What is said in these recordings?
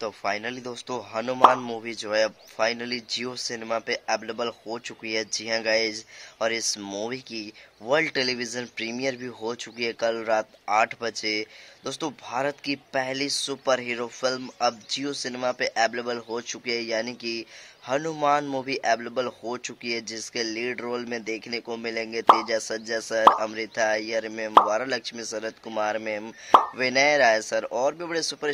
तो फाइनली दोस्तों हनुमान मूवी जो है फाइनली जियो सिनेमा पे अवेलेबल हो चुकी है जी हाँ गाइज और इस मूवी की वर्ल्ड टेलीविज़न प्रीमियर भी हो चुकी है कल रात आठ बजे दोस्तों भारत की पहली सुपर हीरो फिल्म अब जियो सिनेमा पे अवेलेबल हो चुकी है यानी कि हनुमान मूवी अवेलेबल हो चुकी है जिसके लीड रोल में देखने को मिलेंगे तेजा सज्जा sir Amrita Iyer ma'am Vara Lakshmi Sharath Kumar ma'am Vinay Rai sir और भी बड़े सुपर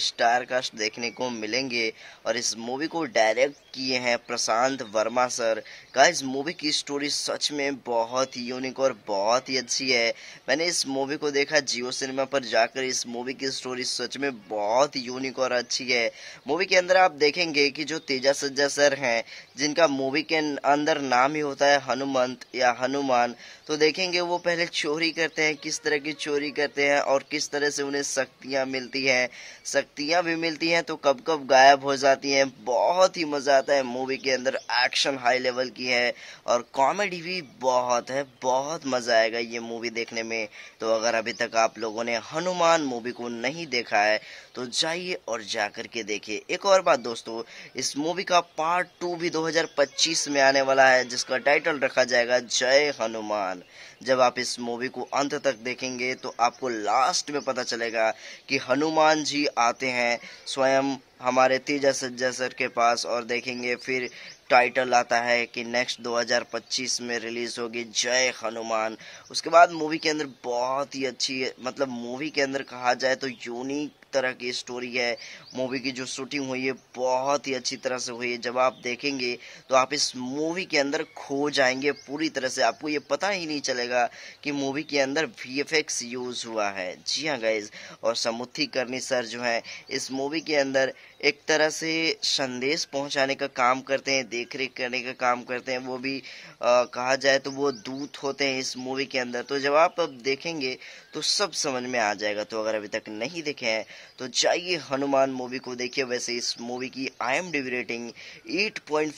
कास्ट देखने को मिलेंगे और इस मूवी को डायरेक्ट किए हैं प्रशांत वर्मा सर का इस मूवी की स्टोरी सच में बहुत ही यूनिक और बहुत ही अच्छी है मैंने इस मूवी को देखा जियो सिनेमा पर जाकर इस मूवी की स्टोरी सच में बहुत यूनिक और अच्छी है मूवी के अंदर आप देखेंगे कि जो तेजा सज्जा सर हैं जिनका मूवी के अंदर नाम ही होता है हनुमंत या हनुमान तो देखेंगे वो पहले चोरी करते हैं किस तरह की चोरी करते हैं और किस तरह से उन्हें शक्तियाँ मिलती हैं शक्तियाँ भी मिलती हैं तो कब कब गायब हो जाती है बहुत ही मज़ा आता है मूवी के अंदर एक्शन हाई लेवल की है और कॉमेडी भी बहुत है बहुत मज़ा आएगा ये मूवी देखने में तो अगर अभी तक आप लोगों ने हनुमान मूवी को नहीं देखा है तो जाइए और जा कर के देखिए एक और बात दोस्तों इस मूवी का पार्ट टू भी 2025 में आने वाला है जिसका टाइटल रखा जाएगा जय हनुमान जब आप इस मूवी को अंत तक देखेंगे तो आपको लास्ट में पता चलेगा कि हनुमान जी आते हैं स्वयं हमारे तेजा सज्जा सर के पास और देखेंगे फिर टाइटल आता है कि नेक्स्ट 2025 में रिलीज़ होगी जय हनुमान उसके बाद मूवी के अंदर बहुत ही अच्छी मतलब मूवी के अंदर कहा जाए तो यूनिक तरह की स्टोरी है मूवी की जो शूटिंग हुई है बहुत ही अच्छी तरह से हुई है जब आप देखेंगे तो आप इस मूवी के अंदर खो जाएंगे पूरी तरह से आपको ये पता ही नहीं चलेगा कि मूवी के अंदर वी यूज़ हुआ है जी हाँ गाइज और समुथी करनी सर जो है इस मूवी के अंदर एक तरह से संदेश पहुंचाने का काम करते हैं देख रेख करने का काम करते हैं वो भी आ, कहा जाए तो वो दूत होते हैं इस मूवी के अंदर तो जब आप अब देखेंगे तो सब समझ में आ जाएगा तो अगर अभी तक नहीं देखे हैं तो जाइए हनुमान मूवी को देखिए वैसे इस मूवी की I M rating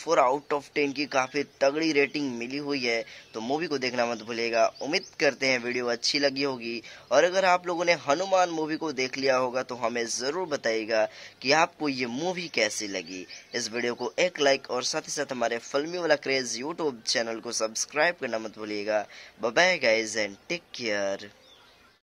four out of ten की काफ़ी तगड़ी रेटिंग मिली हुई है तो मूवी को देखना मत भूलेगा उम्मीद करते हैं वीडियो अच्छी लगी होगी और अगर आप लोगों ने हनुमान मूवी को देख लिया होगा तो हमें ज़रूर बताइएगा कि आपको ये मूवी कैसी लगी इस वीडियो को एक लाइक और साथ ही साथ हमारे फिल्मी वाला क्रेज यूट्यूब चैनल को सब्सक्राइब करना मत भूलिएगा bye guys and take care